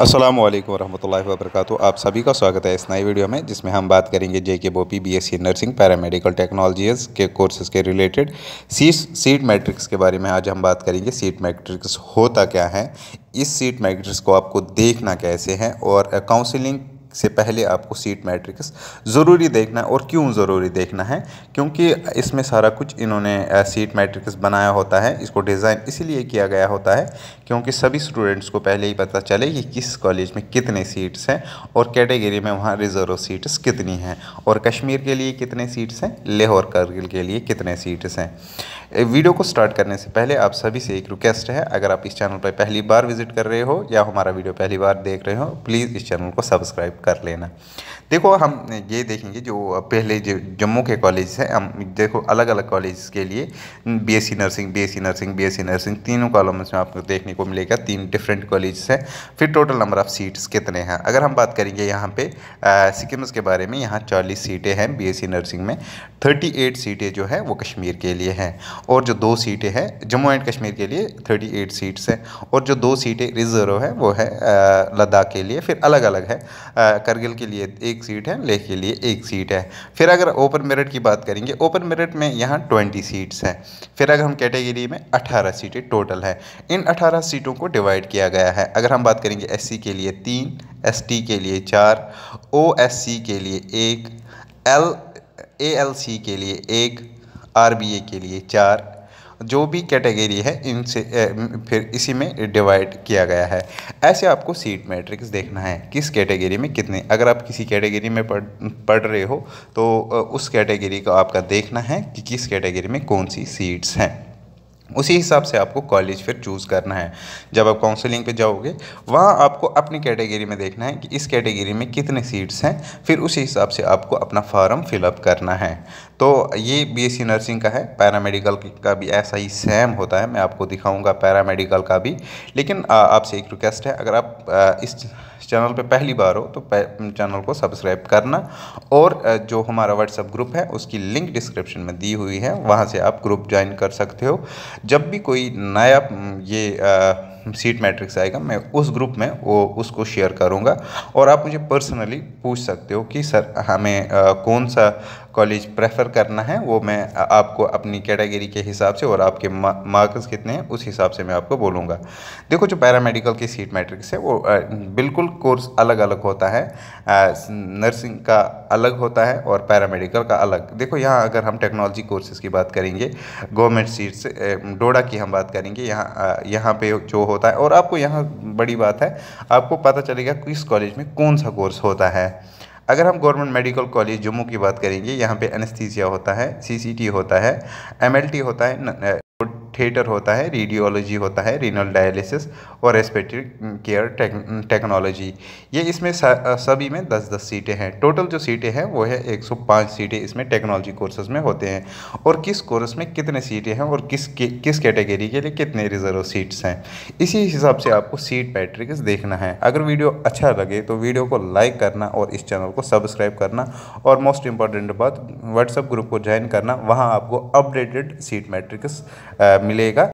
असलम वरहमल वर्क आप सभी का स्वागत है इस नई वीडियो में जिसमें हम बात करेंगे जे के बोपी B S C nursing paramedical technologies के कोर्सेज़ के रिलेटेड सीट सीट मैट्रिक्स के बारे में आज हम बात करेंगे सीट मैट्रिक्स होता क्या है इस सीट मैट्रिक्स को आपको देखना कैसे है और काउंसिलिंग से पहले आपको सीट मैट्रिक्स ज़रूरी देखना है और क्यों ज़रूरी देखना है क्योंकि इसमें सारा कुछ इन्होंने सीट मैट्रिक्स बनाया होता है इसको डिज़ाइन इसीलिए किया गया होता है क्योंकि सभी स्टूडेंट्स को पहले ही पता चले कि किस कॉलेज में कितने सीट्स हैं और कैटेगरी में वहाँ रिजर्व सीट्स कितनी हैं और कश्मीर के लिए कितने सीट्स हैं लाहौर करगिल के लिए कितने सीट्स हैं वीडियो को स्टार्ट करने से पहले आप सभी से एक रिक्वेस्ट है अगर आप इस चैनल पर पहली बार विजिट कर रहे हो या हमारा वीडियो पहली बार देख रहे हो प्लीज़ इस चैनल को सब्सक्राइब कर लेना देखो हम ये देखेंगे जो पहले जो जम्मू के कॉलेज हैं हम देखो अलग अलग कॉलेज के लिए BSc nursing BSc nursing BSc nursing तीनों कॉलम में आपको देखने को मिलेगा तीन डिफरेंट कॉलेज हैं फिर टोटल नंबर ऑफ़ सीट्स कितने हैं अगर हम बात करेंगे यहाँ पे सिक्किम्स के बारे में यहाँ चालीस सीटें हैं बी नर्सिंग में थर्टी एट सीटें जो है वो कश्मीर के लिए हैं और जो दो सीटें हैं जम्मू एंड कश्मीर के लिए थर्टी एट सीट्स हैं और जो दो सीटें रिजर्व है वो है लद्दाख के लिए फिर अलग अलग है करगिल के लिए एक एक सीट है लेह के लिए एक सीट है फिर अगर ओपन मेरिट की बात करेंगे ओपन मेरिट में यहाँ ट्वेंटी सीट्स हैं फिर अगर हम कैटेगरी में अठारह सीटें टोटल हैं इन अठारह सीटों को डिवाइड किया गया है अगर हम बात करेंगे एस के लिए तीन एस के लिए चार ओ के लिए एक एल ए के लिए एक आर के लिए चार जो भी कैटेगरी है इनसे फिर इसी में डिवाइड किया गया है ऐसे आपको सीट मैट्रिक्स देखना है किस कैटेगरी में कितने अगर आप किसी कैटेगरी में पढ़ पढ़ रहे हो तो उस कैटेगरी को आपका देखना है कि किस कैटेगरी में कौन सी सीट्स हैं उसी हिसाब से आपको कॉलेज फिर चूज़ करना है जब आप काउंसलिंग पे जाओगे वहाँ आपको अपनी कैटेगरी में देखना है कि इस कैटेगरी में कितने सीट्स हैं फिर उसी हिसाब से आपको अपना फॉर्म फिलअप करना है तो ये बीएससी नर्सिंग का है पैरामेडिकल का भी ऐसा ही सेम होता है मैं आपको दिखाऊँगा पैरामेडिकल का भी लेकिन आपसे एक रिक्वेस्ट है अगर आप इस इस चैनल पे पहली बार हो तो चैनल को सब्सक्राइब करना और जो हमारा व्हाट्सअप ग्रुप है उसकी लिंक डिस्क्रिप्शन में दी हुई है वहाँ से आप ग्रुप ज्वाइन कर सकते हो जब भी कोई नया ये आ, सीट मैट्रिक्स आएगा मैं उस ग्रुप में वो उसको शेयर करूँगा और आप मुझे पर्सनली पूछ सकते हो कि सर हमें आ, कौन सा कॉलेज प्रेफर करना है वो मैं आपको अपनी कैटेगरी के हिसाब से और आपके मार्क्स कितने हैं उस हिसाब से मैं आपको बोलूँगा देखो जो पैरामेडिकल की सीट मैट्रिक्स है वो बिल्कुल कोर्स अलग अलग होता है नर्सिंग का अलग होता है और पैरामेडिकल का अलग देखो यहाँ अगर हम टेक्नोलॉजी कोर्सेज़ की बात करेंगे गवर्नमेंट सीट से डोडा की हम बात करेंगे यहाँ यहाँ पर जो हो होता है और आपको यहाँ बड़ी बात है आपको पता चलेगा किस कॉलेज में कौन सा कोर्स होता है अगर हम गवर्नमेंट मेडिकल कॉलेज जम्मू की बात करेंगे यहाँ पे एनस्थीसिया होता है सीसीटी होता है एमएलटी होता है थिएटर होता है रेडियोलॉजी होता है रीनल डायलिसिस और रेस्पेटरी केयर टेक्नोलॉजी ये इसमें सभी में दस दस सीटें हैं टोटल जो सीटें हैं वो है एक सौ पाँच सीटें इसमें टेक्नोलॉजी कोर्सेज में होते हैं और किस कोर्स में कितने सीटें हैं और किस किस कैटेगरी के लिए कितने रिजर्व सीट्स हैं इसी हिसाब से आपको सीट पैट्रिक्स देखना है अगर वीडियो अच्छा लगे तो वीडियो को लाइक करना और इस चैनल को सब्सक्राइब करना और मोस्ट इंपॉर्टेंट बात व्हाट्सअप ग्रुप को ज्वाइन करना वहाँ आपको अपडेटेड सीट मैट्रिक्स मिलेगा